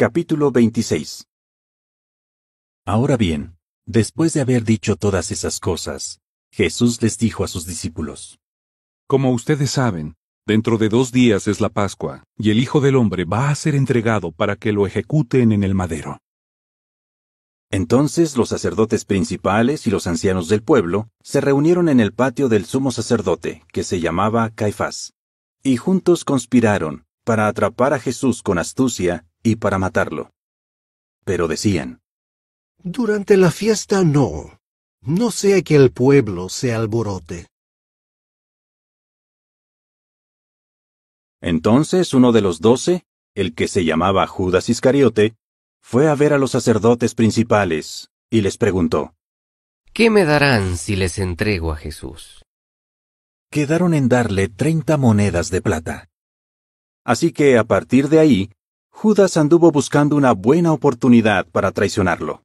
Capítulo 26 Ahora bien, después de haber dicho todas esas cosas, Jesús les dijo a sus discípulos, Como ustedes saben, dentro de dos días es la Pascua, y el Hijo del Hombre va a ser entregado para que lo ejecuten en el madero. Entonces los sacerdotes principales y los ancianos del pueblo se reunieron en el patio del sumo sacerdote, que se llamaba Caifás, y juntos conspiraron para atrapar a Jesús con astucia para matarlo. Pero decían, Durante la fiesta no. No sea que el pueblo se alborote. Entonces uno de los doce, el que se llamaba Judas Iscariote, fue a ver a los sacerdotes principales y les preguntó, ¿Qué me darán si les entrego a Jesús? Quedaron en darle treinta monedas de plata. Así que a partir de ahí Judas anduvo buscando una buena oportunidad para traicionarlo.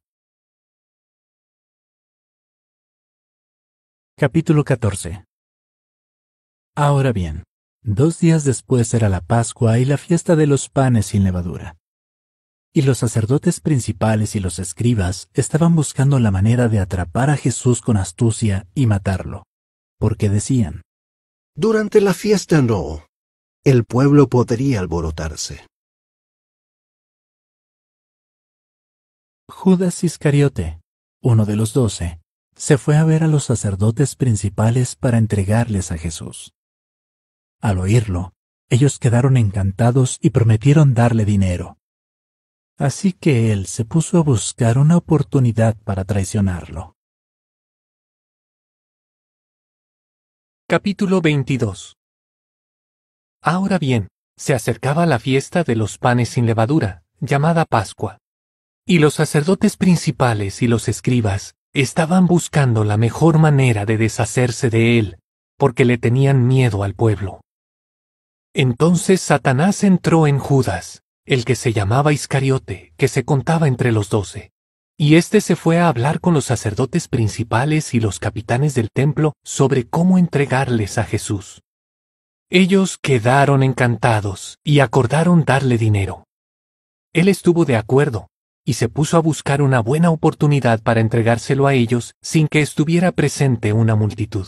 Capítulo 14 Ahora bien, dos días después era la Pascua y la fiesta de los panes sin levadura. Y los sacerdotes principales y los escribas estaban buscando la manera de atrapar a Jesús con astucia y matarlo, porque decían, Durante la fiesta no. El pueblo podría alborotarse. Judas Iscariote, uno de los doce, se fue a ver a los sacerdotes principales para entregarles a Jesús. Al oírlo, ellos quedaron encantados y prometieron darle dinero. Así que él se puso a buscar una oportunidad para traicionarlo. Capítulo 22 Ahora bien, se acercaba la fiesta de los panes sin levadura, llamada Pascua. Y los sacerdotes principales y los escribas estaban buscando la mejor manera de deshacerse de él, porque le tenían miedo al pueblo. Entonces Satanás entró en Judas, el que se llamaba Iscariote, que se contaba entre los doce. Y éste se fue a hablar con los sacerdotes principales y los capitanes del templo sobre cómo entregarles a Jesús. Ellos quedaron encantados y acordaron darle dinero. Él estuvo de acuerdo, y se puso a buscar una buena oportunidad para entregárselo a ellos sin que estuviera presente una multitud.